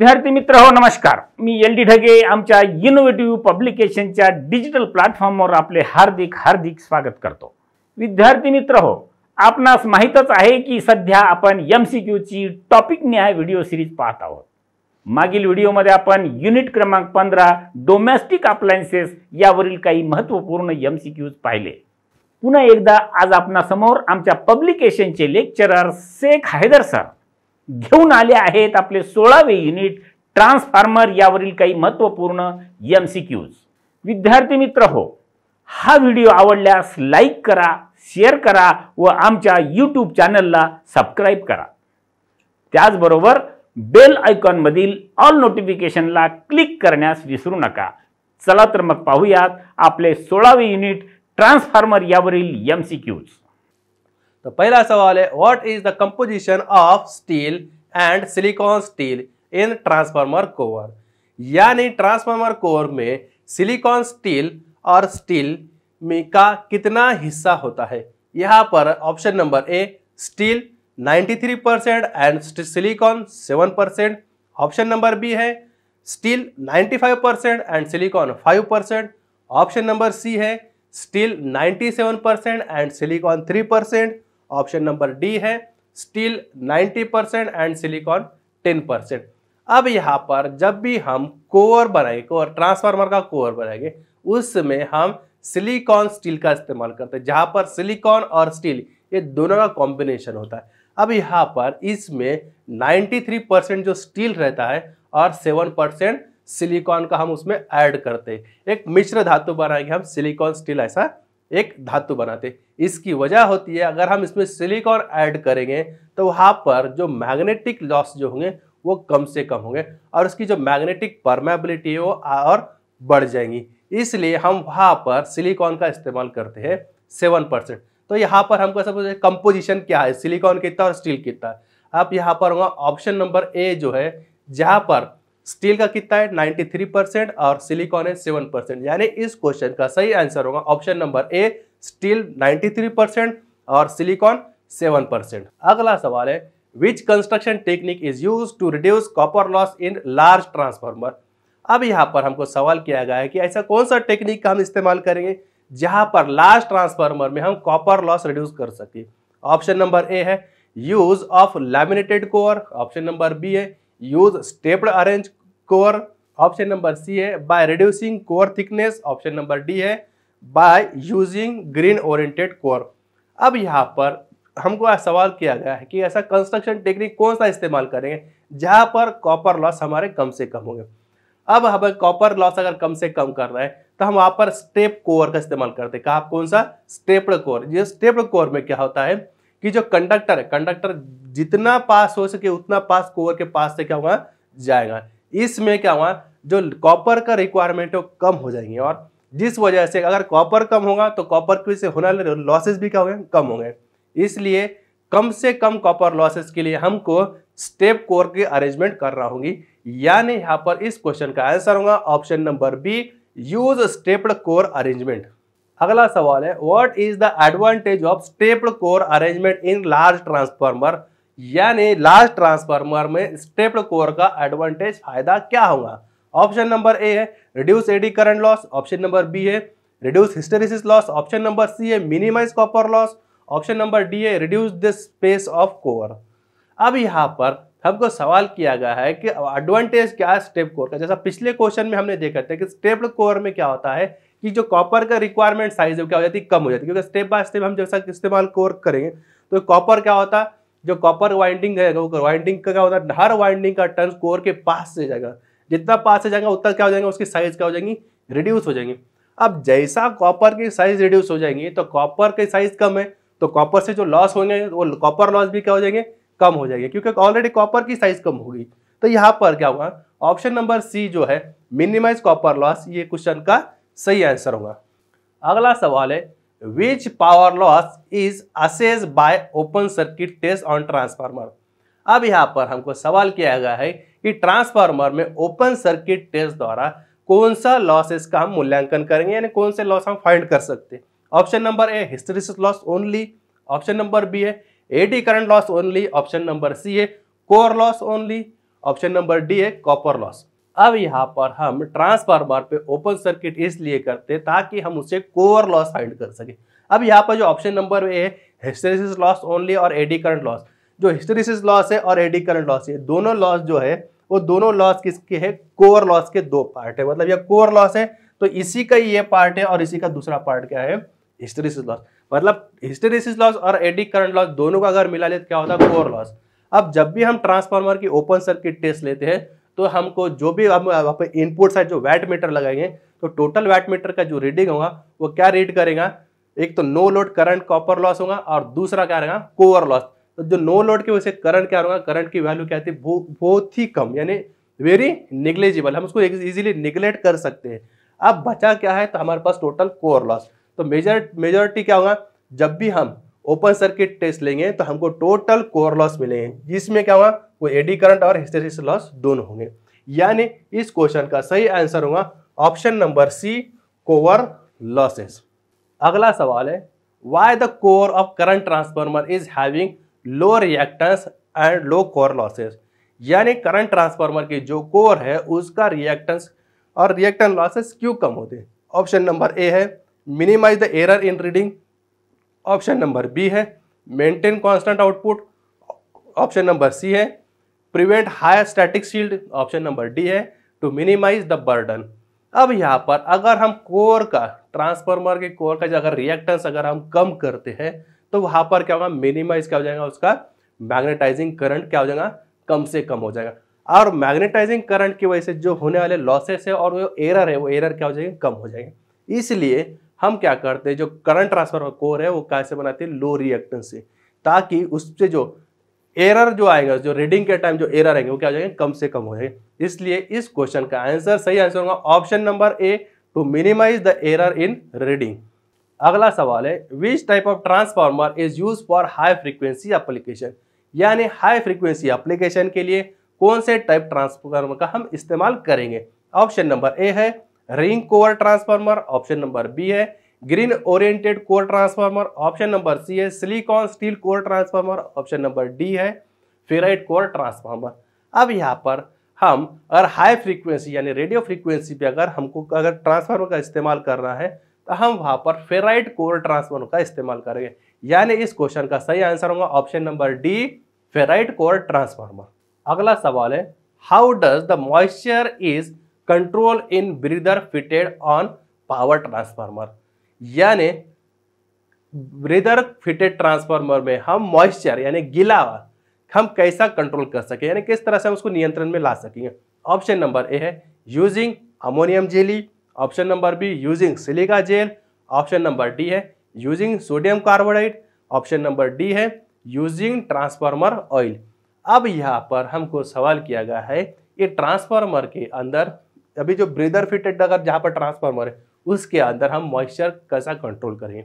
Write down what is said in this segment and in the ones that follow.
विद्यार्थी मित्र हो नमस्कार मी एल डी ढगे आमच्या इनोव्हेटिव्ह पब्लिकेशनच्या डिजिटल प्लॅटफॉर्मवर आपले हार्दिक हार्दिक स्वागत करतो विद्यार्थी मित्र हो आपणास माहीतच आहे की सध्या आपण एम सी क्यूची टॉपिक न्याय व्हिडिओ सिरीज पाहत आहोत मागील व्हिडिओमध्ये आपण युनिट क्रमांक पंधरा डोमेस्टिक अप्लायन्सेस यावरील काही महत्त्वपूर्ण एम सी क्यूज पाहिले पुन्हा एकदा आज आपणासमोर आमच्या पब्लिकेशनचे लेक्चरर शेख हैदर सर घेऊन आले आहेत आपले सोळावे युनिट ट्रान्सफार्मर यावरील काही महत्त्वपूर्ण एम सी क्यूज विद्यार्थी मित्र हो हा व्हिडिओ आवडल्यास लाईक करा शेअर करा व आमच्या यूट्यूब चॅनलला सबस्क्राईब करा त्याचबरोबर बेल आयकॉनमधील ऑल नोटिफिकेशनला क्लिक करण्यास विसरू नका चला तर मग पाहूयात आपले सोळावे युनिट ट्रान्सफार्मर यावरील एम सी क्यूज तो पहला सवाल है what is the composition of steel and silicon steel in transformer core यानी ट्रांसफार्मर कोर में सिलिकॉन स्टील और स्टील में का कितना हिस्सा होता है यहाँ पर option number A steel 93 percent and silicon 7 percent option number B है steel 95 percent and silicon 5 percent option number C है steel 97 percent and silicon 3 percent option number D है steel 90 percent and silicon 10 percent अब यहाँ पर जब भी हम core बनाएंगे कोर ट्रांसफार्मर का कोर बनाएंगे उसमें हम सिलिकॉन स्टील का इस्तेमाल करते हैं जहाँ पर सिलिकॉन और स्टील ये दोनों का कॉम्बिनेशन होता है अब यहाँ पर इसमें 93 परसेंट जो स्टील रहता है और 7 परसेंट सिलिकॉन का हम उसमें ऐड करते हैं एक मिश्र धातु बनाएंगे हम सिलिकॉन स्टील ऐसा एक धातु बनाते इसकी वजह होती है अगर हम इसमें सिलिकॉन ऐड करेंगे तो वहाँ पर जो मैग्नेटिक लॉस जो होंगे वो कम से कम होंगे और उसकी जो मैग्नेटिक परमेबिलिटी है वो और बढ़ जाएंगी इसलिए हम वहाँ पर सिलिकॉन का इस्तेमाल करते हैं सेवन परसेंट तो यहाँ पर हमको सब कंपोजिशन क्या है सिलिकॉन कितना और स्टील कितना आप यहाँ पर होगा ऑप्शन नंबर ए जो है जहाँ पर स्टील का कितना है 93 परसेंट और सिलिकॉन है 7 परसेंट यानी इस क्वेश्चन का सही आंसर होगा option number A steel 93 percent और सिलिकॉन 7 परसेंट अगला सवाल है which construction technique is use to reduce copper loss in large transformer अब यहाँ पर हमको सवाल किया गया है कि ऐसा कौन सा टेक्निक का हम इस्तेमाल करेंगे जहाँ पर लार्ज ट्रांसफार्मर में हम कॉपर लॉस रिड्यूस कर सकें ऑप्शन नंबर ए है use of laminated core option number B है use stepped arrange core option number C है by reducing core thickness option number D है by using green oriented core अब यहाँ पर हमको सवाल किया गया है कि ऐसा कंस्ट्रक्शन टेक्निक कौन सा इस्तेमाल करेंगे जहाँ पर कॉपर लॉस हमारे कम से कम होंगे अब हमें कॉपर लॉस अगर कम से कम कर रहे हैं तो हम वहाँ पर स्टेप कोर का इस्तेमाल करते हैं कहा कौन सा स्टेप्ड कोर ये स्टेप्ड कोर में क्या होता है कि जो कंडक्टर है कंडक्टर जितना पास हो सके उतना पास कोर के पास से क्या होगा जाएगा इसमें क्या हुआ जो कॉपर का रिक्वायरमेंट है कम हो जाएंगे और जिस वजह से अगर कॉपर कम होगा तो कॉपर से होने वाले लॉसेज भी क्या होंगे कम होंगे इसलिए कम से कम कॉपर लॉसेस के लिए हमको स्टेप कोर की अरेंजमेंट करना होगी यानी यहाँ पर इस क्वेश्चन का आंसर होगा option number B use stepped core arrangement अगला सवाल है what is the advantage of stepped core arrangement in large transformer यानी लार्ज ट्रांसफार्मर में स्टेप्ड कोर का एडवांटेज फायदा क्या होगा ऑप्शन नंबर ए है reduce eddy current loss option number B है reduce hysteresis loss option number C है minimise copper loss option number D है reduce the space of core अब यहाँ पर हमको सवाल किया गया है कि एडवांटेज क्या है स्टेप कोर का जैसा पिछले क्वेश्चन में हमने देखा था कि स्टेप्ड कोर में क्या होता है कि जो कॉपर का रिक्वायरमेंट साइज है क्या हो जाती है कम हो जाती है क्योंकि स्टेप बाय स्टेप हम जैसा इस्तेमाल कोर करेंगे तो कॉपर क्या होता है जो कॉपर वाइंडिंग है वो वाइंडिंग का क्या होता है हर वाइंडिंग का टर्न कोर के पास से जाएगा जितना पास से जाएगा उतना क्या हो जाएगा उसकी साइज क्या हो जाएगी रिड्यूस हो जाएंगी अब जैसा कॉपर की साइज रिड्यूस हो जाएंगी तो कॉपर की साइज कम है तो कॉपर से जो लॉस होंगे वो कॉपर लॉस भी क्या हो जाएंगे कम हो जाएंगे क्योंकि ऑलरेडी कॉपर की साइज कम होगी तो यहाँ पर क्या हुआ ऑप्शन नंबर सी जो है मिनिमाइज कॉपर लॉस ये क्वेश्चन का सही आंसर होगा अगला सवाल है which power loss is assessed by open circuit test on transformer अब यहाँ पर हमको सवाल किया गया है कि ट्रांसफार्मर में ओपन सर्किट टेस्ट द्वारा कौन सा लॉसेस का हम मूल्यांकन करेंगे यानी कौन से लॉस हम फाइंड कर सकते हैं option number A hysteresis loss only option number B है eddy current loss only option number C है core loss only option number D है कॉपर लॉस अब यहाँ पर हम ट्रांसफार्मर पे ओपन सर्किट इसलिए करते ताकि हम उसे कोवर लॉस फाइंड कर सके अब यहाँ पर जो ऑप्शन नंबर ए है लॉस ओनली और एडी करंट लॉस जो हिस्टेरिसिस लॉस है और एडी करंट लॉस ये दोनों लॉस जो है वो दोनों लॉस किसके है कोवर लॉस के दो पार्ट है मतलब यह कोवर लॉस है तो इसी का ये पार्ट है और इसी का दूसरा पार्ट क्या है हिस्टेरिसिस लॉस मतलब हिस्टेरिसिस लॉस और एडी करंट लॉस दोनों का अगर मिला ले तो क्या होता है कोवर लॉस अब जब भी हम ट्रांसफार्मर की ओपन सर्किट टेस्ट लेते हैं तो हमको जो भी हम वहाँ पर इनपुट साइड जो वैट मीटर लगाएंगे तो टोटल वैट मीटर का जो रीडिंग होगा वो क्या रीड करेगा एक तो no load current copper loss होगा और दूसरा क्या रहेगा कोवर लॉस तो जो नो लोड की वजह से करंट क्या होगा करंट की वैल्यू क्या थी बहुत ही कम यानी वेरी निग्लेजिबल हम उसको इजीली निगलेक्ट कर सकते हैं अब बचा क्या है तो हमारे पास टोटल कोवर लॉस तो मेजर मेजोरिटी क्या होगा जब भी हम ओपन सर्किट टेस्ट लेंगे तो हमको टोटल कोर लॉस मिलेंगे जिसमें क्या हुआ वो एडी करंट और हिस्टेसिस लॉस दोनों होंगे यानी इस क्वेश्चन का सही आंसर होगा option number C core losses अगला सवाल है why the core of current transformer is having low reactance and low core losses यानी करंट ट्रांसफार्मर की जो कोर है उसका रिएक्टेंस और रिएक्टेंस लॉसेस क्यों कम होते हैं ऑप्शन नंबर ए है minimise the error in reading option number B है maintain constant output option number C है prevent higher static shield option number D है टू मिनिमाइज द बर्डन अब यहाँ पर अगर हम कोर का ट्रांसफार्मर के कोर का जो अगर रिएक्टेंस अगर हम कम करते हैं तो वहाँ पर क्या होगा मिनिमाइज क्या हो जाएगा उसका मैग्नेटाइजिंग करंट क्या हो जाएगा कम से कम हो जाएगा और मैग्नेटाइजिंग करंट की वजह से जो होने वाले लॉसेस है और वो एरर है वो एरर क्या हो जाएंगे कम हो जाएंगे इसलिए हम क्या करते हैं जो करंट ट्रांसफर कोर है वो कैसे बनाते हैं लो रिएक्टेंस से ताकि उससे जो एरर जो आएगा जो रीडिंग के टाइम जो एरर आएंगे वो क्या हो जाएंगे कम से कम हो जाएंगे इसलिए इस क्वेश्चन का आंसर सही आंसर होगा option number A to minimise the error in reading अगला सवाल है which type of transformer is use for high frequency application यानी हाई फ्रिक्वेंसी एप्लीकेशन के लिए कौन से टाइप ट्रांसफार्मर का हम इस्तेमाल करेंगे ऑप्शन नंबर ए है ring core transformer option number B है green oriented core transformer option number C है silicon steel core transformer option number D है फेराइट कोर ट्रांसफार्मर अब यहाँ पर हम अगर हाई फ्रीक्वेंसी यानी रेडियो फ्रीक्वेंसी पे अगर हमको अगर ट्रांसफार्मर का इस्तेमाल करना है तो हम वहाँ पर फेराइट कोर ट्रांसफार्मर का इस्तेमाल करेंगे यानी इस क्वेश्चन का सही आंसर होगा option number D ferrite core transformer अगला सवाल है how does the moisture is control in breather fitted on power transformer यानी ब्रीदर फिटेड ट्रांसफार्मर में हम मॉइस्चर यानी गीला हम कैसा कंट्रोल कर सके यानी किस तरह से हम उसको नियंत्रण में ला सकेंगे ऑप्शन नंबर ए है using ammonium jelly option number B using silica gel option number D है using sodium carbide option number D है यूजिंग ट्रांसफार्मर ऑयल अब यहाँ पर हमको सवाल किया गया है कि ट्रांसफार्मर के अंदर अभी जो ब्रीदर फिटेड अगर जहाँ पर ट्रांसफार्मर है उसके अंदर हम मॉइस्चर कैसा कंट्रोल करेंगे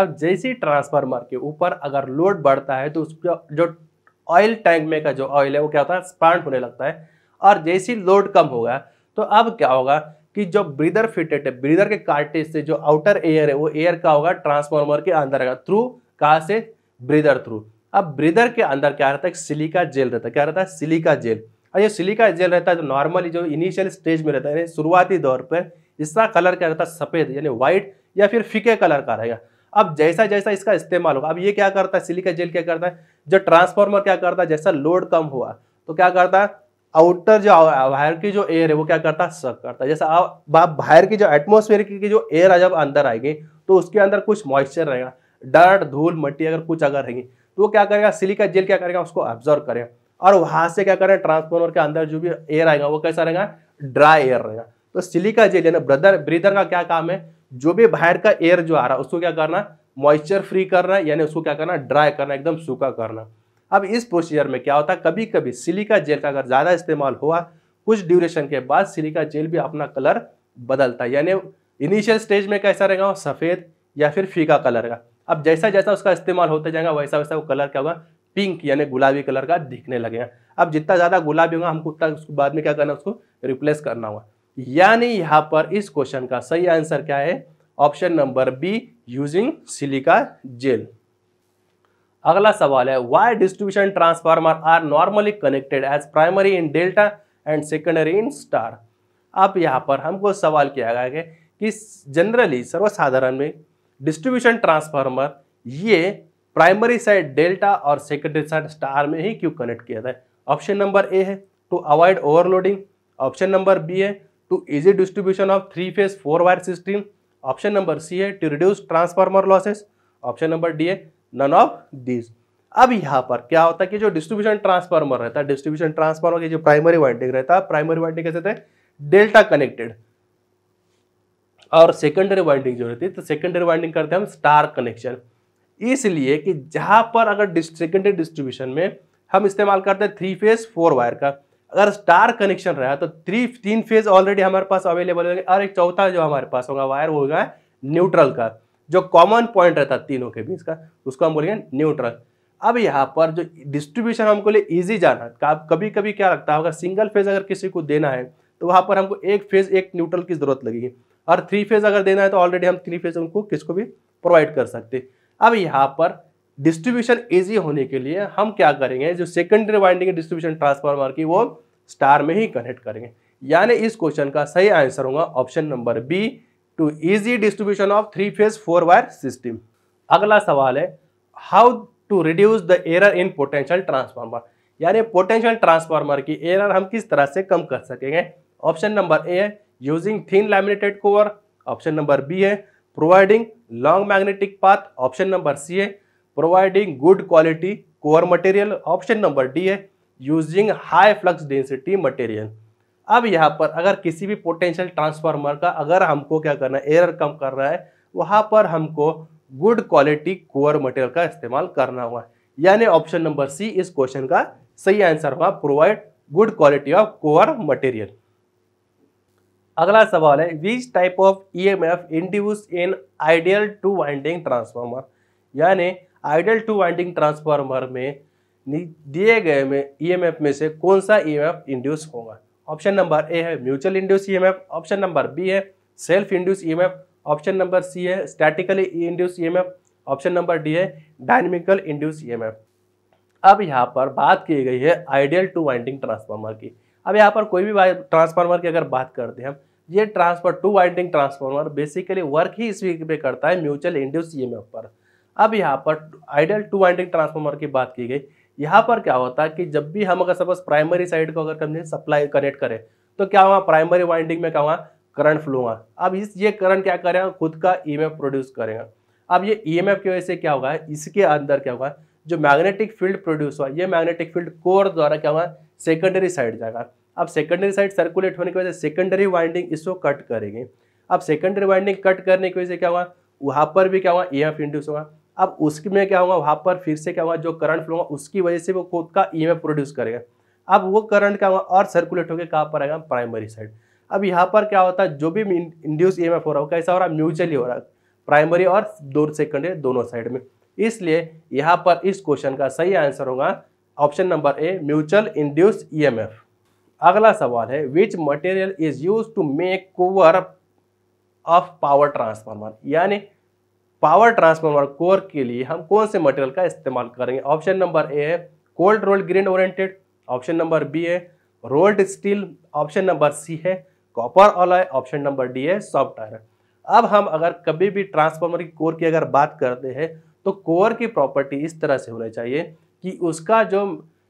अब जैसे ट्रांसफार्मर के ऊपर अगर लोड बढ़ता है तो उसका जो ऑयल टैंक में का जो ऑयल है वो क्या होता है स्पांड होने लगता है और जैसे लोड कम होगा तो अब क्या होगा कि जो ब्रीदर फिटेड है ब्रीदर के कार्टेज से जो आउटर एयर है वो एयर का होगा ट्रांसफार्मर के अंदर आएगा थ्रू कहाँ से ब्रीदर थ्रू अब ब्रीदर के अंदर क्या रहता है सिलिका जेल रहता है क्या रहता है सिलिका जेल और ये सिलिका जेल रहता है जो नॉर्मली जो इनिशियल स्टेज में रहता है शुरुआती दौर पर इसका कलर क्या रहता है सफ़ेद यानी व्हाइट या फिर फीके कलर का रहेगा अब जैसा जैसा इसका इस्तेमाल होगा अब ये क्या करता है सिलिका जेल क्या करता है जो ट्रांसफॉर्मर क्या करता है जैसा लोड कम हुआ तो क्या करता है आउटर जो बाहर की जो एयर है वो क्या करता है सक करता है जैसा आप बाहर की जो एटमोसफेयर की जो एयर है जब अंदर आएगी तो उसके अंदर कुछ मॉइस्चर रहेगा डर्ट धूल मट्टी अगर कुछ अगर रहेगी तो वो क्या करेगा सिलिका जेल क्या करेगा उसको ऑब्जॉर्व करेगा और वहां से क्या करें ट्रांसफॉर्मर के अंदर जो भी एयर आएगा वो कैसा रहेगा ड्राई एयर रहेगा तो सिलिका जेल यानी ब्रदर ब्रीदर का क्या काम है जो भी बाहर का एयर जो आ रहा है उसको क्या करना मॉइस्चर फ्री करना है यानी उसको क्या करना ड्राई करना एकदम सूखा करना अब इस प्रोसीजर में क्या होता है कभी कभी सिलिका जेल का अगर ज़्यादा इस्तेमाल हुआ कुछ ड्यूरेशन के बाद सिलिका जेल भी अपना कलर बदलता है यानी इनिशियल स्टेज में कैसा रहेगा सफ़ेद या फिर फीका कलर का अब जैसा जैसा उसका इस्तेमाल होता जाएगा वैसा वैसा वो कलर क्या होगा पिंक यानी गुलाबी कलर का दिखने हैं अब जितना ज़्यादा गुलाबी होगा हमको उतना उसको बाद में क्या करना उसको रिप्लेस करना होगा यानी यहाँ पर इस क्वेश्चन का सही आंसर क्या है option number B using silica gel अगला सवाल है why distribution transformer are normally connected as primary in delta and secondary in star अब यहाँ पर हमको सवाल किया गया है कि जनरली सर्वसाधारण में डिस्ट्रीब्यूशन ट्रांसफार्मर ये प्राइमरी साइड डेल्टा और सेकेंडरी साइड स्टार में ही क्यों कनेक्ट किया जाए ऑप्शन नंबर ए है to avoid overloading option number B है to easy distribution of three phase four wire system option number C है to reduce transformer losses option number D है none of this अब यहाँ पर क्या होता है कि जो डिस्ट्रीब्यूशन ट्रांसफार्मर रहता है डिस्ट्रीब्यूशन ट्रांसफार्मर की जो प्राइमरी वाइंडिंग रहता है प्राइमरी वाइंडिंग कैसे थे डेल्टा कनेक्टेड और सेकेंडरी वाइंडिंग जो रहती है तो सेकेंडरी वाइंडिंग करते हैं हम स्टार कनेक्शन इसलिए कि जहाँ पर अगर सेकेंडरी डिस्ट्रीब्यूशन में हम इस्तेमाल करते हैं थ्री फेज फोर वायर का अगर स्टार कनेक्शन रहा तो थ्री तीन फेज ऑलरेडी हमारे पास अवेलेबल होंगे और एक चौथा जो हमारे पास होगा वायर वो होगा न्यूट्रल का जो कॉमन पॉइंट रहता है तीनों के बीच का उसको हम बोलेंगे न्यूट्रल अब यहाँ पर जो डिस्ट्रीब्यूशन हमको लिए इजी जाना तो कभी कभी क्या लगता होगा सिंगल फेज अगर किसी को देना है तो वहाँ पर हमको एक फेज एक न्यूट्रल की जरूरत लगेगी और थ्री फेज अगर देना है तो ऑलरेडी हम थ्री फेज उनको किसको भी प्रोवाइड कर सकते हैं अब यहाँ पर डिस्ट्रीब्यूशन इजी होने के लिए हम क्या करेंगे जो सेकेंडरी वाइंडिंग डिस्ट्रीब्यूशन ट्रांसफार्मर की वो स्टार में ही कनेक्ट करेंगे यानी इस क्वेश्चन का सही आंसर होगा option number B to easy distribution of three phase four wire system अगला सवाल है how to reduce the error in potential transformer यानी पोटेंशियल ट्रांसफार्मर की एरर हम किस तरह से कम कर सकेंगे ऑप्शन नंबर ए है using thin laminated core option number B है providing long magnetic path option number C है providing good quality core material option number D है using high flux density material अब यहाँ पर अगर किसी भी पोटेंशियल ट्रांसफार्मर का अगर हमको क्या करना है एयर कम कर रहा है वहाँ पर हमको गुड क्वालिटी कोअर मटेरियल का इस्तेमाल करना हुआ यानी ऑप्शन नंबर सी इस क्वेश्चन का सही आंसर हुआ provide good quality of core material अगला सवाल है which type of E M F induce in ideal two winding transformer यानी आइडियल टू वाइंडिंग ट्रांसफार्मर में दिए गए में ई एम एफ में से कौन सा ई एम एफ इंड्यूस होगा ऑप्शन नंबर ए है mutual induce E M F option number B है self induce E M F option number C है statically induce E M F option number D है dynamical induce E M F अब यहाँ पर बात की गई है आइडियल टू वाइंडिंग ट्रांसफार्मर की अब यहाँ पर कोई भी ट्रांसफार्मर की अगर बात करते हैं हम ये transfer two winding transformer basically work ही इसी पे करता है म्यूचुअल इंड्यूस ई पर अब यहाँ पर आइडियल टू वाइंडिंग ट्रांसफार्मर की बात की गई यहाँ पर क्या होता है कि जब भी हम अगर सपोज प्राइमरी साइड को अगर कभी सप्लाई कनेक्ट करें तो क्या हुआ प्राइमरी वाइंडिंग में क्या हुआ करंट फ्लो हुआ अब इस ये करंट क्या करेगा खुद का ई प्रोड्यूस करेगा अब ये ई की वजह से क्या होगा इसके अंदर क्या होगा जो मैग्नेटिक फील्ड प्रोड्यूस हुआ ये मैग्नेटिक फील्ड कोर द्वारा क्या हुआ सेकेंडरी साइड जाएगा अब सेकेंडरी साइड सर्कुलेट होने की वजह से सेकेंडरी वाइंडिंग इसको कट करेंगे अब सेकेंडरी वाइंडिंग कट करने की वजह से क्या हुआ वहाँ पर भी क्या हुआ ई एफ इंड्यूस होगा अब उसमें क्या होगा वहाँ पर फिर से क्या हुआ जो करंट फ्लो होगा उसकी वजह से वो खुद का ई एम प्रोड्यूस करेगा अब वो करंट क्या हुआ और सर्कुलेट होकर कहाँ पर आएगा प्राइमरी साइड अब यहाँ पर क्या होता है जो भी इंड्यूस ई e हो रहा हो कैसा हो रहा है म्यूचुअली हो रहा है प्राइमरी और दो सेकेंडरी दोनों साइड में इसलिए यहाँ पर इस क्वेश्चन का सही आंसर होगा option number A mutual induce EMF e अगला सवाल है which material is use to make core of power transformer यानी पावर ट्रांसफार्मर कोर के लिए हम कौन से मटेरियल का इस्तेमाल करेंगे ऑप्शन नंबर ए है cold rolled green oriented option number B है rolled steel option number C है copper alloy option number D है सॉफ्ट आयरन अब हम अगर कभी भी ट्रांसफार्मर की कोर की अगर बात करते हैं तो कोर की प्रॉपर्टी इस तरह से होनी चाहिए कि उसका जो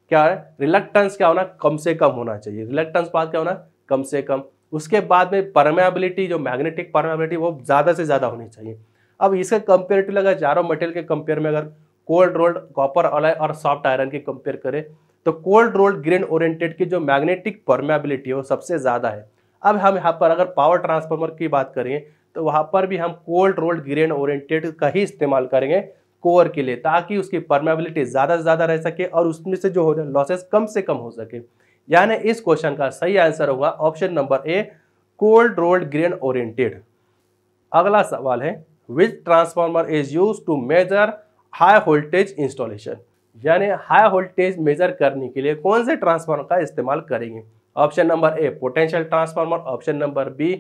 क्या है रिलक्टेंस क्या होना कम से कम होना चाहिए रिलक्टेंस बात क्या होना कम से कम उसके बाद में परमेबिलिटी जो मैग्नेटिक परमेबिलिटी वो ज़्यादा से ज़्यादा होनी चाहिए अब इसका कंपेरेटिव अगर चारों मटेरियल के कंपेयर में अगर कोल्ड रोल्ड कॉपर अलाय और सॉफ्ट आयरन की कंपेयर करें तो कोल्ड रोल्ड ग्रेन ओरिएंटेड की जो मैग्नेटिक परमेबिलिटी है वो सबसे ज़्यादा है अब हम यहाँ पर अगर पावर ट्रांसफार्मर की बात करें तो वहाँ पर भी हम कोल्ड रोल्ड ग्रेन ओरिएंटेड का ही इस्तेमाल करेंगे कोर के लिए ताकि उसकी परमेबिलिटी ज़्यादा से ज़्यादा रह सके और उसमें से जो हो रहे लॉसेस कम से कम हो सके यानी इस क्वेश्चन का सही आंसर होगा option number A cold rolled grain oriented अगला सवाल है which transformer is use to measure high voltage installation यानी हाई वोल्टेज मेजर करने के लिए कौन से ट्रांसफार्मर का इस्तेमाल करेंगे option number A potential transformer option number B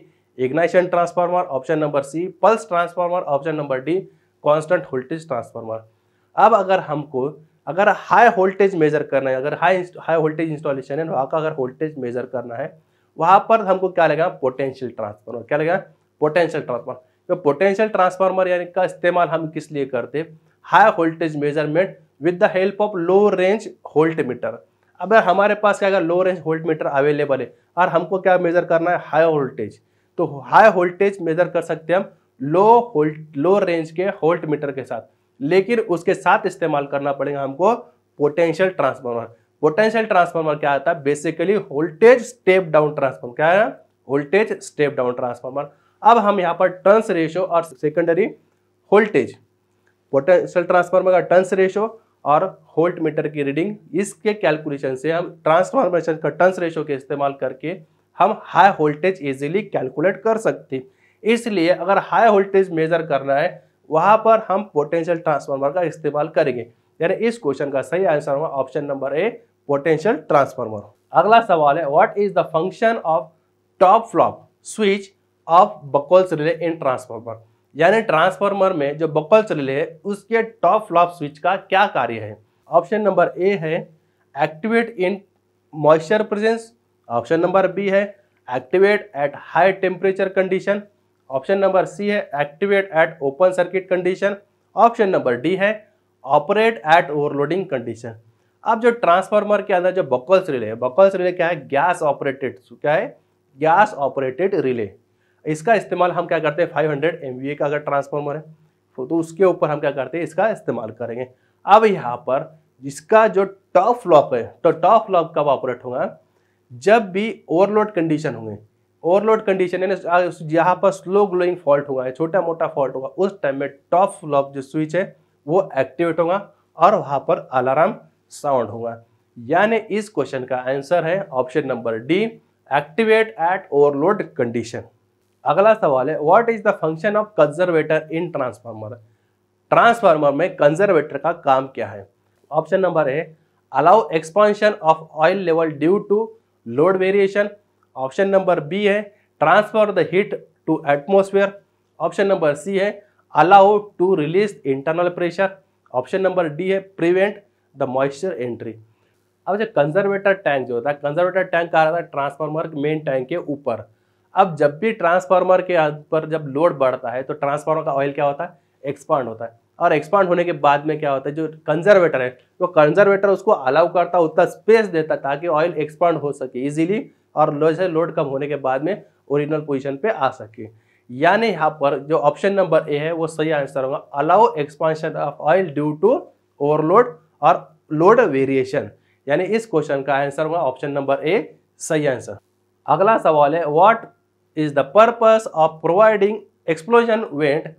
ignition transformer option number C pulse transformer option number D constant voltage transformer अब अगर हमको अगर हाई वोल्टेज मेजर करना है अगर हाई हाई वोल्टेज इंस्टॉलेशन है वहाँ का अगर वोल्टेज मेजर करना है वहाँ पर हमको क्या लगेगा पोटेंशियल ट्रांसफार्मर क्या लगेगा पोटेंशियल ट्रांसफार्मर तो पोटेंशियल ट्रांसफार्मर यानी का इस्तेमाल हम किस लिए करते high voltage measurement with the help of low range volt meter अगर हमारे पास क्या अगर low range volt meter available है और हमको क्या मेजर करना है हाई वोल्टेज तो हाई वोल्टेज मेजर कर सकते हैं हम लो होल्ट लो रेंज के होल्ट मीटर के साथ लेकिन उसके साथ इस्तेमाल करना पड़ेगा हमको पोटेंशियल ट्रांसफार्मर पोटेंशियल ट्रांसफार्मर क्या आता है basically voltage step down transformer क्या है वोल्टेज स्टेप डाउन ट्रांसफार्मर अब हम यहाँ पर टर्न्स रेशो और सेकेंडरी वोल्टेज पोटेंशियल ट्रांसफार्मर का टर्न्स रेशो और होल्ट मीटर की रीडिंग इसके कैलकुलेशन से हम ट्रांसफॉर्मेशन का टर्न्स रेशो के इस्तेमाल करके हम हाई वोल्टेज इजीली कैलकुलेट कर सकते हैं इसलिए अगर हाई वोल्टेज मेजर करना है वहां पर हम पोटेंशियल ट्रांसफार्मर का इस्तेमाल करेंगे यानी इस क्वेश्चन का सही आंसर होगा option number A potential transformer अगला सवाल है what is the function of top flop switch of Buchholz relay in transformer यानी ट्रांसफार्मर में जो बकोल्स रिले है उसके टॉप फ्लॉप स्विच का क्या कार्य है ऑप्शन नंबर ए है activate in moisture presence option number B है activate at high temperature condition option number C है activate at open circuit condition option number D है ऑपरेट एट ओवरलोडिंग कंडीशन अब जो ट्रांसफार्मर के अंदर जो Buchholz relay है बकल्स रिले क्या है गैस ऑपरेटेड क्या है गैस ऑपरेटेड रिले इसका इस्तेमाल हम क्या करते हैं 500 हंड्रेड का अगर ट्रांसफार्मर है तो उसके ऊपर हम क्या करते हैं इसका इस्तेमाल करेंगे अब यहाँ पर इसका जो टॉप फ्लॉप है तो टॉप फ्लॉप कब ऑपरेट होगा जब भी ओवरलोड कंडीशन होंगे ओवरलोड कंडीशन यानी यहाँ पर स्लो ग्लोइंग फॉल्ट हुआ है छोटा मोटा फॉल्ट हुआ उस टाइम में टॉप फ्लॉप जो स्विच है वो एक्टिवेट होगा और वहाँ पर अलार्म साउंड होगा यानी इस क्वेश्चन का आंसर है option number D activate at overload condition अगला सवाल है what is the function of conservator in transformer transformer में कंजर्वेटर का काम क्या है option number A allow expansion of oil level due to load variation option number B है transfer the heat to atmosphere option number C है allow to release internal pressure option number D है prevent the moisture entry अब जो conservator tank जो होता है conservator tank कहा जाता है ट्रांसफार्मर मेन टैंक के ऊपर अब जब भी ट्रांसफार्मर के ऊपर जब लोड बढ़ता है तो ट्रांसफार्मर का ऑयल क्या होता है एक्सपांड होता है और एक्सपांड होने के बाद में क्या होता है जो कंजर्वेटर है वो तो कंजर्वेटर उसको अलाउ करता है उतना स्पेस देता ताकि ऑयल एक्सपांड हो सके ईजिली और लो से लोड कम होने के बाद में ओरिजिनल पोजिशन पे आ सके यानी यहाँ पर जो ऑप्शन नंबर ए है वो सही आंसर होगा allow expansion of oil due to overload और लोड वेरिएशन यानी इस क्वेश्चन का आंसर होगा ऑप्शन नंबर ए सही आंसर अगला सवाल है what is the purpose of providing explosion vent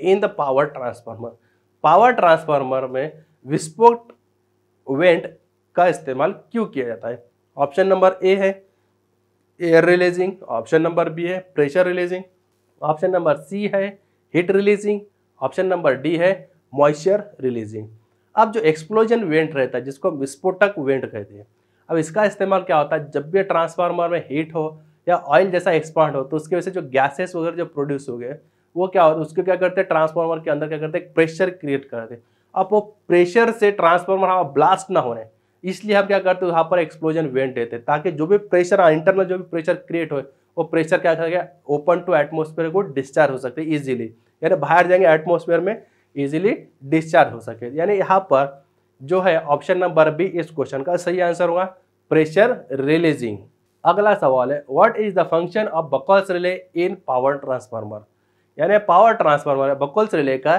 in the power transformer power transformer में विस्फोट वेंट का इस्तेमाल क्यों किया जाता है ऑप्शन नंबर ए है air releasing option number B है pressure releasing option number C है heat releasing option number D है मॉइस्चर रिलीजिंग अब जो एक्सप्लोजन वेंट रहता है जिसको विस्फोटक वेंट कहते हैं अब इसका इस्तेमाल क्या होता है जब भी ट्रांसफार्मर में हीट हो या ऑयल जैसा एक्सपांड हो तो उसकी वजह से जो गैसेस वगैरह जो प्रोड्यूस हो गए वो क्या होता है उसको क्या करते हैं ट्रांसफार्मर के अंदर क्या करते हैं प्रेशर क्रिएट करते हैं अब वो प्रेशर से ट्रांसफार्मर हमारा ब्लास्ट ना होने इसलिए हम क्या करते हैं वहाँ पर एक्सप्लोजन वेंट देते हैं ताकि जो भी प्रेशर इंटरनल हाँ, जो भी प्रेशर क्रिएट हो वो प्रेशर क्या करेगा ओपन टू एटमोसफेयर को डिस्चार्ज हो सकते ईजिली यानी बाहर जाएंगे एटमोसफेयर में ईजिली डिस्चार्ज हो सके यानी यहाँ पर जो है ऑप्शन नंबर बी इस क्वेश्चन का सही आंसर होगा प्रेशर रिलीजिंग अगला सवाल है what is the function of Buchholz relay in power transformer यानी पावर ट्रांसफार्मर बकल्स रिले का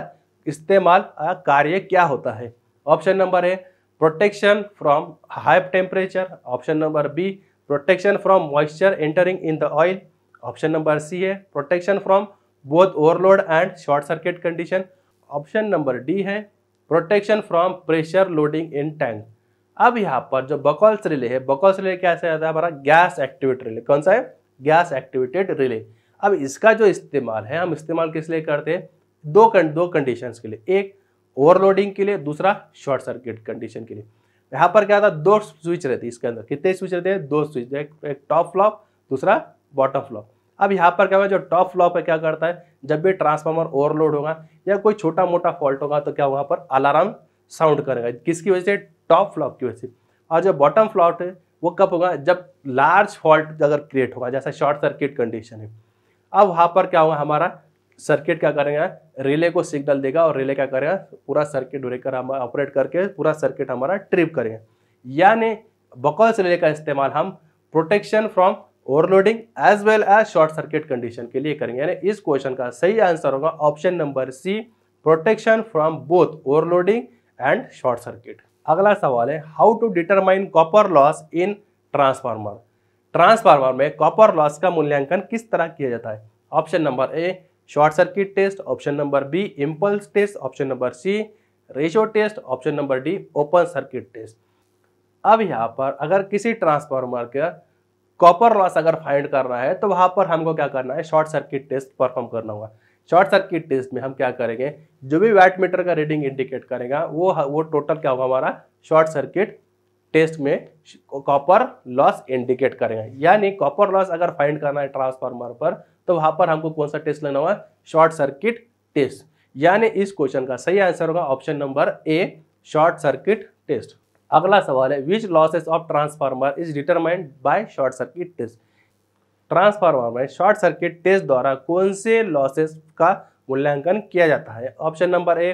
इस्तेमाल कार्य क्या होता है ऑप्शन नंबर है protection from high temperature option number b protection from moisture entering in the oil option number c है protection from both overload and short circuit condition option number d है protection from pressure loading in tank अब यहाँ पर जो बकॉल्स relay है बकॉल्स relay क्या से आता है हमारा गैस एक्टिवेटेड रिले कौन सा है गैस एक्टिवेटेड रिले अब इसका जो इस्तेमाल है हम इस्तेमाल किस लिए करते हैं दो कं, दो कंडीशंस के लिए एक ओवरलोडिंग के लिए दूसरा शॉर्ट सर्किट कंडीशन के लिए यहाँ पर क्या था दो स्विच रहती है इसके अंदर कितने स्विच रहते हैं दो स्विच एक, एक टॉप फ्लॉप दूसरा बॉटम फ्लॉप अब यहाँ पर क्या हुआ जो टॉप फ्लॉप है क्या करता है जब भी ट्रांसफार्मर ओवरलोड होगा या कोई छोटा मोटा फॉल्ट होगा तो क्या वहाँ पर अलार्म साउंड करेगा किसकी वजह से टॉप फ्लॉप की वजह से और जो बॉटम फ्लॉप है वो कब होगा जब लार्ज फॉल्ट अगर क्रिएट होगा जैसा शॉर्ट सर्किट कंडीशन है अब वहाँ पर क्या होगा हमारा सर्किट क्या करेगा रिले को सिग्नल देगा और रिले क्या करेगा पूरा सर्किट ब्रेकर हम ऑपरेट करके पूरा सर्किट हमारा ट्रिप करेंगे यानी बकॉल्स रिले का इस्तेमाल हम protection from overloading as well as short circuit condition के लिए करेंगे यानी इस क्वेश्चन का सही आंसर होगा option number C protection from both overloading and short circuit अगला सवाल है how to determine copper loss in transformer transformer में कॉपर लॉस का मूल्यांकन किस तरह किया जाता है option number A short circuit test option number B impulse test option number C ratio test option number D open circuit test अब यहाँ पर अगर किसी ट्रांसफार्मर का कॉपर लॉस अगर फाइंड करना है तो वहाँ पर हमको क्या करना है शॉर्ट सर्किट टेस्ट परफॉर्म करना होगा शॉर्ट सर्किट टेस्ट में हम क्या करेंगे जो भी वैट मीटर का रीडिंग इंडिकेट करेगा वो वो टोटल क्या होगा हमारा शॉर्ट सर्किट टेस्ट में कॉपर लॉस इंडिकेट करेंगे यानी कॉपर लॉस अगर फाइंड करना है ट्रांसफार्मर पर तो वहां पर हमको कौन सा टेस्ट लेना हुआ शॉर्ट सर्किट टेस्ट यानी इस क्वेश्चन का सही आंसर होगा option number A short circuit test अगला सवाल है which losses of transformer is determined by short circuit test transformer में शॉर्ट सर्किट टेस्ट द्वारा कौन से लॉसेस का मूल्यांकन किया जाता है option number A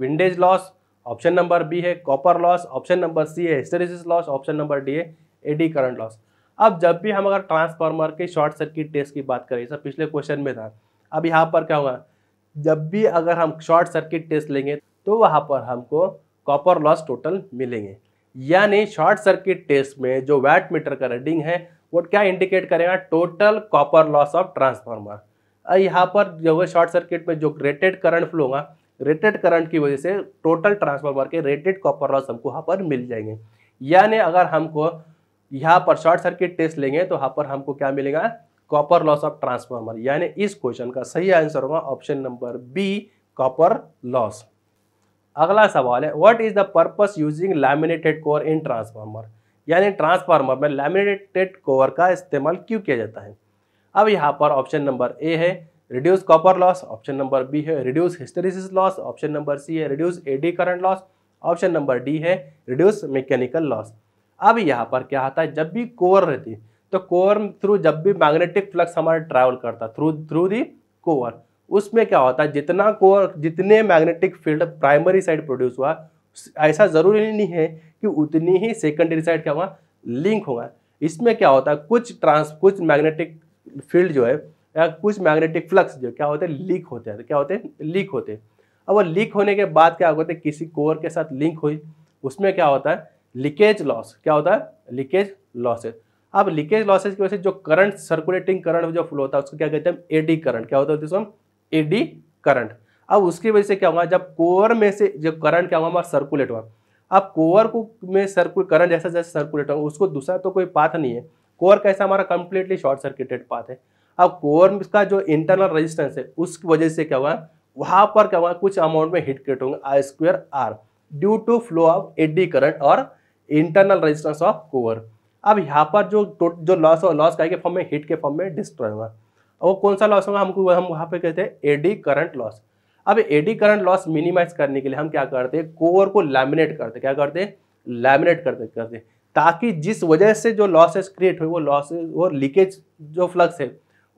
windage loss option number B है copper loss option number C है hysteresis loss option number D है एडी करंट लॉस अब जब भी हम अगर ट्रांसफार्मर के शॉर्ट सर्किट टेस्ट की बात करें सर पिछले क्वेश्चन में था अब यहाँ पर क्या होगा जब भी अगर हम शॉर्ट सर्किट टेस्ट लेंगे तो वहाँ पर हमको कॉपर लॉस टोटल मिलेंगे यानी शॉर्ट सर्किट टेस्ट में जो वैट मीटर का रीडिंग है वो क्या इंडिकेट करेगा total copper loss of transformer यहाँ पर जो है शॉर्ट सर्किट में जो रेटेड करंट फ्लो होगा रेटेड करंट की वजह से टोटल ट्रांसफार्मर के रेटेड कॉपर लॉस हमको वहाँ पर मिल जाएंगे यानी अगर हमको यहाँ पर शॉर्ट सर्किट टेस्ट लेंगे तो यहाँ पर हमको क्या मिलेगा कॉपर लॉस ऑफ ट्रांसफार्मर यानी इस क्वेश्चन का सही आंसर होगा option number B copper loss अगला सवाल है what is the purpose using laminated core in transformer यानी ट्रांसफार्मर में लैमिनेटेड कोर का इस्तेमाल क्यों किया जाता है अब यहाँ पर ऑप्शन नंबर ए है reduce copper loss option number B है reduce hysteresis loss option number C है reduce eddy current loss option number D है रिड्यूस मैकेनिकल लॉस अब यहाँ पर क्या होता है जब भी कोर रहती है तो कोर थ्रू जब भी मैग्नेटिक फ्लक्स हमारा ट्रैवल करता थ्रू थ्रू दी कोर उसमें क्या होता है जितना कोर जितने magnetic field primary side produce हुआ ऐसा ज़रूरी नहीं है कि उतनी ही सेकेंडरी साइड क्या हुआ लिंक होगा इसमें क्या होता है कुछ ट्रांस कुछ मैग्नेटिक फील्ड जो है या कुछ मैग्नेटिक फ्लक्स जो क्या होते हैं लीक होते हैं तो क्या होते हैं लीक होते हैं अब वो लीक होने के बाद क्या होते हैं किसी कोर के साथ लिंक हुई उसमें क्या होता है लीकेज लॉस क्या होता है लीकेज लॉसेज अब लीकेज लॉसेज की वजह से जो करंट सर्कुलेटिंग करंट जो फ्लो होता है उसको क्या कहते हैं एडी करंट क्या होता है दोस्तों एडी करंट अब उसकी वजह से क्या हुआ जब कोवर में से जो करंट क्या हुआ हमारा सर्कुलेट हुआ अब कोवर को में सर्कुल करंट जैसा जैसे सर्कुलेट हुआ उसको दूसरा तो कोई पाथ नहीं है कोवर कैसा हमारा कंप्लीटली शॉर्ट सर्किटेड पाथ है अब कोवर का जो इंटरनल रजिस्टेंस है उसकी वजह से क्या हुआ वहाँ पर क्या हुआ कुछ अमाउंट में हिट क्रिएट होंगे I square R due to flow of eddy current और इंटरनल रेजिस्टेंस ऑफ कोर अब यहाँ पर जो जो लॉस हो लॉस के फॉर्म में हीट के फॉर्म में डिस्ट्रॉय होगा वो कौन सा लॉस होगा हमको हम वहाँ पे कहते हैं एडी करंट लॉस अब एडी करंट लॉस मिनिमाइज करने के लिए हम क्या करते हैं कोर को लैमिनेट करते क्या करते हैं लैमिनेट करते करते ताकि जिस वजह से जो लॉसेस क्रिएट हुए वो लॉसेज वो लीकेज जो फ्लक्स है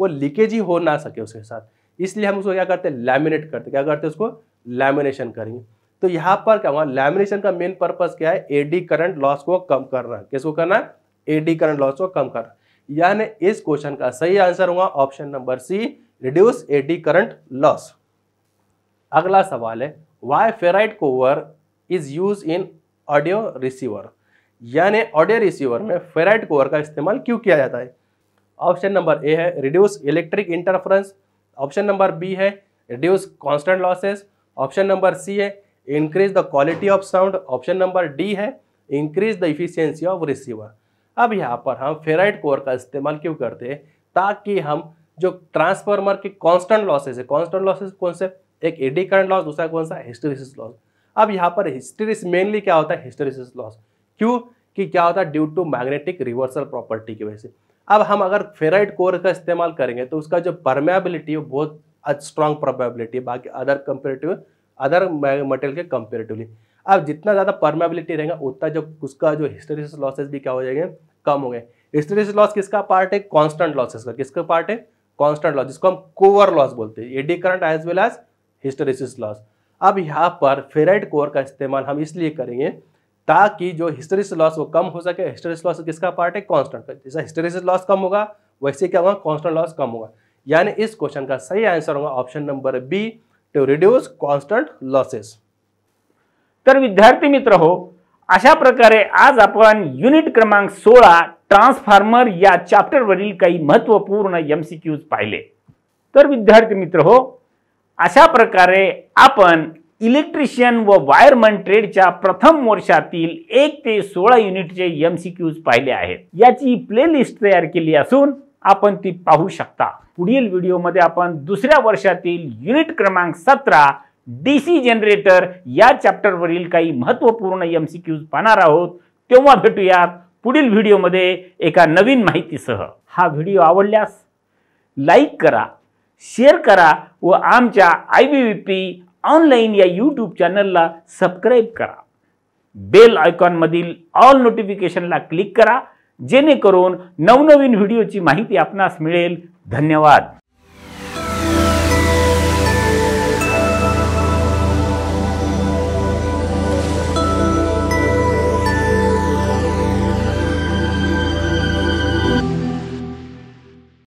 वो लीकेज ही हो ना सके उसके साथ इसलिए हम उसको क्या करते हैं लैमिनेट करते क्या करते हैं उसको लैमिनेशन करेंगे तो यहां पर क्या हुआ लैमिनेशन का मेन पर्पज क्या है एडी करंट लॉस को कम करना किसको करना एडी करंट लॉस को कम करना यानी इस क्वेश्चन का सही आंसर होगा option number C reduce eddy current loss अगला सवाल है why ferrite core is use in audio receiver यानी ऑडियो रिसीवर में फेराइट कोवर का इस्तेमाल क्यों किया जाता है ऑप्शन नंबर ए है reduce electric interference option number B है reduce constant losses option number C है increase the quality of sound option number D है increase the efficiency of receiver अब यहाँ पर हम फेराइट कोर का इस्तेमाल क्यों करते हैं ताकि हम जो ट्रांसफार्मर के कांस्टेंट लॉसेज है कांस्टेंट लॉसेज कौन से एक एडी करंट लॉस दूसरा कौन सा हिस्टोरिस लॉस अब यहाँ पर हिस्टेरिस मेनली क्या होता है हिस्टोरिस लॉस क्यों कि क्या होता है due to magnetic reversal property की वजह से अब हम अगर फेराइट कोर का इस्तेमाल करेंगे तो उसका जो परमेबिलिटी है बहुत स्ट्रॉन्ग प्रोबेबिलिटी बाकी अदर कंपेरेटिव अदर मटेरियल के कंपेरेटिवली अब जितना ज़्यादा परमेबिलिटी रहेगा उतना जो उसका जो हिस्टोरिस लॉसेज भी क्या हो जाएंगे कम हो गए हिस्टोरिस लॉस किसका पार्ट है कॉन्स्टेंट लॉसेज का किसका पार्ट है कॉन्स्टेंट लॉस जिसको हम कोवर लॉस बोलते हैं eddy current as well as hysteresis loss अब यहाँ पर फेराइट कोर का इस्तेमाल हम इसलिए करेंगे ताकि जो हिस्टोरिस लॉस वो कम हो सके हिस्टोरिस लॉस किसका पार्ट है कॉन्स्टेंट का जैसा हिस्टोरिस लॉस कम होगा वैसे क्या होगा कॉन्स्टेंट लॉस कम होगा यानी इस क्वेश्चन का सही आंसर होगा option number B to reduce constant losses तर विद्यार्थी मित्र हो अशा प्रकारे आज आपण युनिट क्रमांक सोळा ट्रान्सफॉर्मर या चॅप्टरवरील काही महत्वपूर्ण एम सी क्यूज पाहिले तर विद्यार्थी मित्र हो अशा प्रकारे आपण इलेक्ट्रिशियन व वायरमन ट्रेडच्या प्रथम वर्षातील एक ते सोळा युनिटचे एम सी क्यूज पाहिले आहेत याची प्लेलिस्ट तयार केली असून आपण ती पाहू शकता पुढील व्हिडिओमध्ये आपण दुसऱ्या वर्षातील युनिट क्रमांक सतरा डी सी जनरेटर या चॅप्टरवरील काही महत्त्वपूर्ण एम सी क्यूज पाहणार आहोत तेव्हा भेटूयात पुढील व्हिडिओमध्ये एका नवीन माहितीसह हा व्हिडिओ आवडल्यास लाईक करा शेअर करा व आमच्या I V V P online या यूट्यूब चॅनलला सबस्क्राईब करा बेल आयकॉनमधील ऑल नोटिफिकेशनला क्लिक करा जेणेकरून नवनवीन व्हिडिओची माहिती आपणास मिळेल धन्यवाद